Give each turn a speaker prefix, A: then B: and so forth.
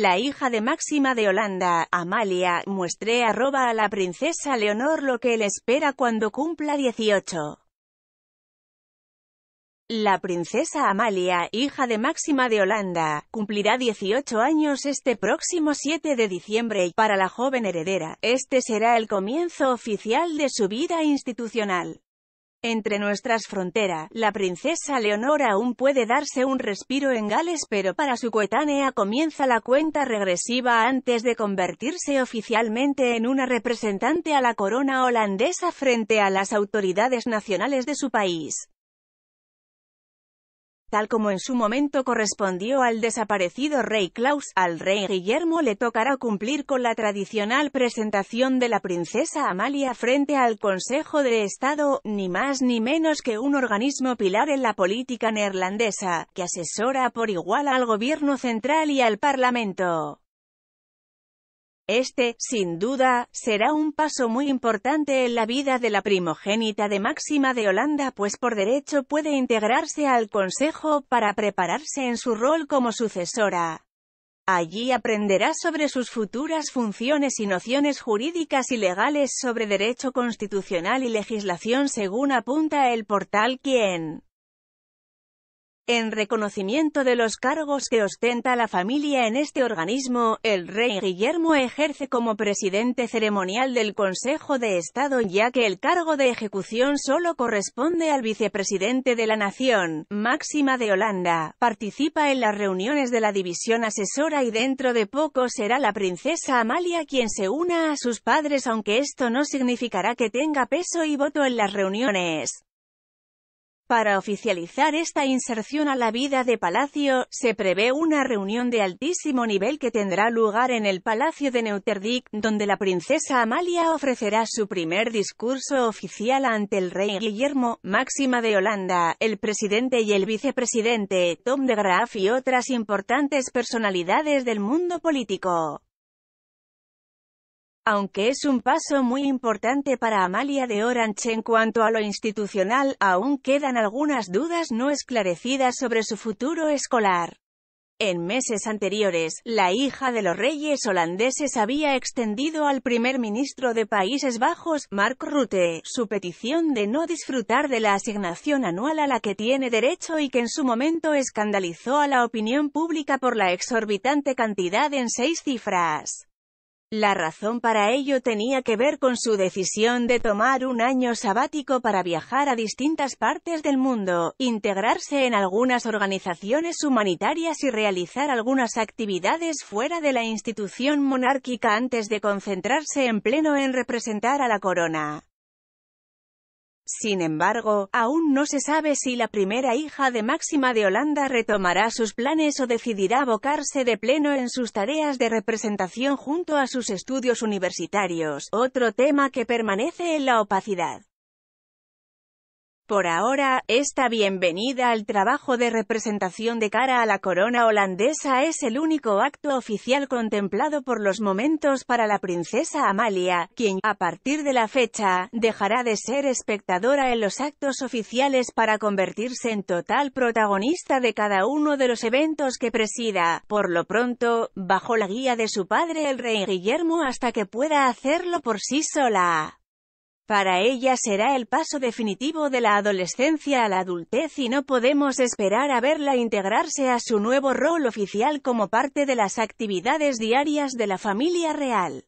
A: La hija de Máxima de Holanda, Amalia, muestre arroba a la princesa Leonor lo que le espera cuando cumpla 18. La princesa Amalia, hija de Máxima de Holanda, cumplirá 18 años este próximo 7 de diciembre y, para la joven heredera, este será el comienzo oficial de su vida institucional. Entre nuestras fronteras, la princesa Leonora aún puede darse un respiro en Gales pero para su coetánea comienza la cuenta regresiva antes de convertirse oficialmente en una representante a la corona holandesa frente a las autoridades nacionales de su país. Tal como en su momento correspondió al desaparecido rey Klaus, al rey Guillermo le tocará cumplir con la tradicional presentación de la princesa Amalia frente al Consejo de Estado, ni más ni menos que un organismo pilar en la política neerlandesa, que asesora por igual al gobierno central y al parlamento. Este, sin duda, será un paso muy importante en la vida de la primogénita de Máxima de Holanda pues por derecho puede integrarse al Consejo para prepararse en su rol como sucesora. Allí aprenderá sobre sus futuras funciones y nociones jurídicas y legales sobre derecho constitucional y legislación según apunta el portal Quien. En reconocimiento de los cargos que ostenta la familia en este organismo, el rey Guillermo ejerce como presidente ceremonial del Consejo de Estado ya que el cargo de ejecución solo corresponde al vicepresidente de la nación, máxima de Holanda. Participa en las reuniones de la división asesora y dentro de poco será la princesa Amalia quien se una a sus padres aunque esto no significará que tenga peso y voto en las reuniones. Para oficializar esta inserción a la vida de Palacio, se prevé una reunión de altísimo nivel que tendrá lugar en el Palacio de Neuterdijk, donde la princesa Amalia ofrecerá su primer discurso oficial ante el rey Guillermo, máxima de Holanda, el presidente y el vicepresidente Tom de Graaf y otras importantes personalidades del mundo político. Aunque es un paso muy importante para Amalia de Orange en cuanto a lo institucional, aún quedan algunas dudas no esclarecidas sobre su futuro escolar. En meses anteriores, la hija de los reyes holandeses había extendido al primer ministro de Países Bajos, Mark Rutte, su petición de no disfrutar de la asignación anual a la que tiene derecho y que en su momento escandalizó a la opinión pública por la exorbitante cantidad en seis cifras. La razón para ello tenía que ver con su decisión de tomar un año sabático para viajar a distintas partes del mundo, integrarse en algunas organizaciones humanitarias y realizar algunas actividades fuera de la institución monárquica antes de concentrarse en pleno en representar a la corona. Sin embargo, aún no se sabe si la primera hija de Máxima de Holanda retomará sus planes o decidirá abocarse de pleno en sus tareas de representación junto a sus estudios universitarios, otro tema que permanece en la opacidad. Por ahora, esta bienvenida al trabajo de representación de cara a la corona holandesa es el único acto oficial contemplado por los momentos para la princesa Amalia, quien, a partir de la fecha, dejará de ser espectadora en los actos oficiales para convertirse en total protagonista de cada uno de los eventos que presida, por lo pronto, bajo la guía de su padre el rey Guillermo hasta que pueda hacerlo por sí sola. Para ella será el paso definitivo de la adolescencia a la adultez y no podemos esperar a verla integrarse a su nuevo rol oficial como parte de las actividades diarias de la familia real.